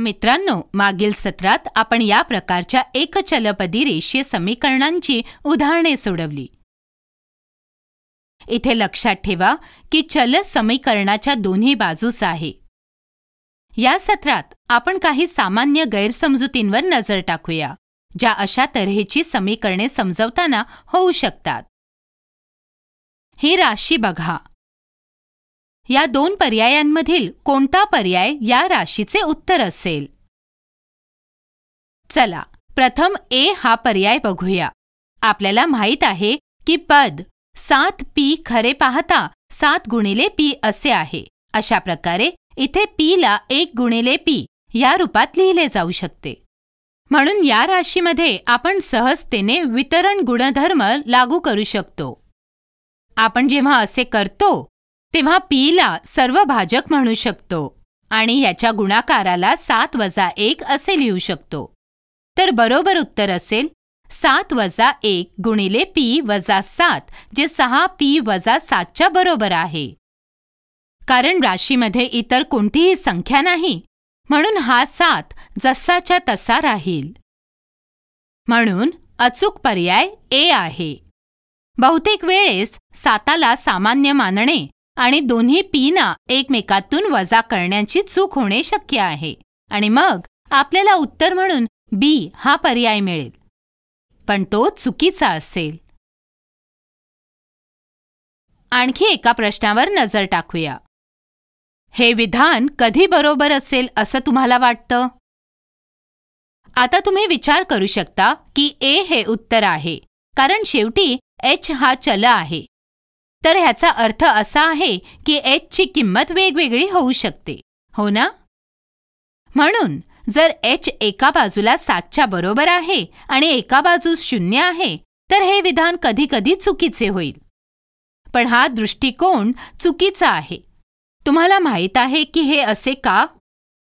मित्रांनो मागील सत्रात आपण या प्रकारच्या एकचलपदी रेषीय समीकरणांची उदाहरणे सोडवली इथे लक्षात ठेवा की चल समीकरणाच्या दोन्ही बाजूस आहे या सत्रात आपण काही सामान्य गैरसमजुतींवर नजर टाकूया ज्या अशा तऱ्हेची समीकरणे समजवताना होऊ शकतात ही राशी बघा या दोन पर्यायांमधील कोणता पर्याय या राशीचे उत्तर असेल चला प्रथम ए हा पर्याय बघूया आपल्याला माहीत आहे की पद सात पी खरे पाहता सात गुणिले पी असे आहे अशा प्रकारे इथे ला एक गुणिले पी या रूपात लिहिले जाऊ शकते म्हणून या राशीमध्ये आपण सहजतेने वितरण गुणधर्म लागू करू शकतो आपण जेव्हा असे करतो तेव्हा पी ला सर्व भाजक म्हणू शकतो आणि याच्या गुणाकाराला सात वजा एक असे लिहू शकतो तर बरोबर उत्तर असेल सात वजा एक गुणिले पी वजा सात जे सहा पी वजा सातच्या बरोबर आहे कारण राशीमध्ये इतर कोणतीही संख्या नाही म्हणून हा सात जसाच्या तसा राहील म्हणून अचूक पर्याय ए आहे बहुतेक वेळेस साताला सामान्य मानणे आणि दोन्ही पीना एकमेकातून वजा करण्याची चूक होणे शक्य आहे आणि मग आपल्याला उत्तर म्हणून बी हा पर्याय मिळेल पण तो चुकीचा असेल आणखी एका प्रश्नावर नजर टाकूया हे विधान कधी बरोबर असेल असं तुम्हाला वाटतं आता तुम्ही विचार करू शकता की ए हे उत्तर आहे कारण शेवटी एच हा चल आहे तर ह्याचा अर्थ असा आहे की एचची किंमत वेगवेगळी होऊ शकते हो ना म्हणून जर एच एका बाजूला सातच्या बरोबर आहे आणि एका बाजूस शून्य आहे तर हे विधान कधीकधी चुकीचे होईल पण हा दृष्टिकोन चुकीचा आहे तुम्हाला माहीत आहे की हे असे का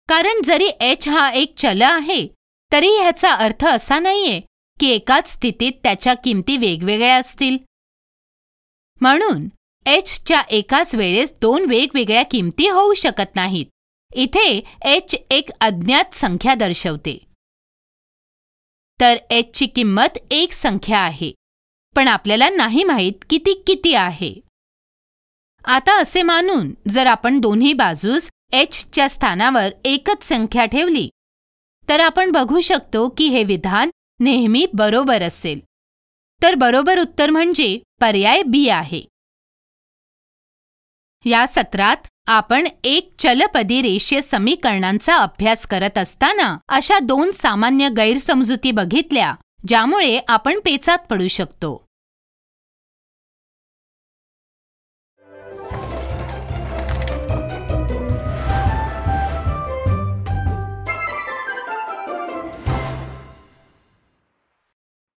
कारण जरी एच हा एक चल आहे तरी ह्याचा अर्थ असा नाहीये की एकाच स्थितीत त्याच्या किमती वेगवेगळ्या असतील म्हणून एचच्या एकाच वेळेस दोन वेगवेगळ्या किमती होऊ शकत नाहीत इथे एच एक अज्ञात संख्या दर्शवते तर एचची किंमत एक संख्या आहे पण आपल्याला नाही माहीत किती किती आहे आता असे मानून जर आपण दोन्ही बाजूस एचच्या स्थानावर एकच संख्या ठेवली तर आपण बघू शकतो की हे विधान नेहमी बरोबर असेल तर बरोबर उत्तर म्हणजे पर्याय बी आहे या सत्रात आपण एक चलपदी रेषीय समीकरणांचा अभ्यास करत असताना अशा दोन सामान्य गैरसमजुती बघितल्या ज्यामुळे आपण पेचात पडू शकतो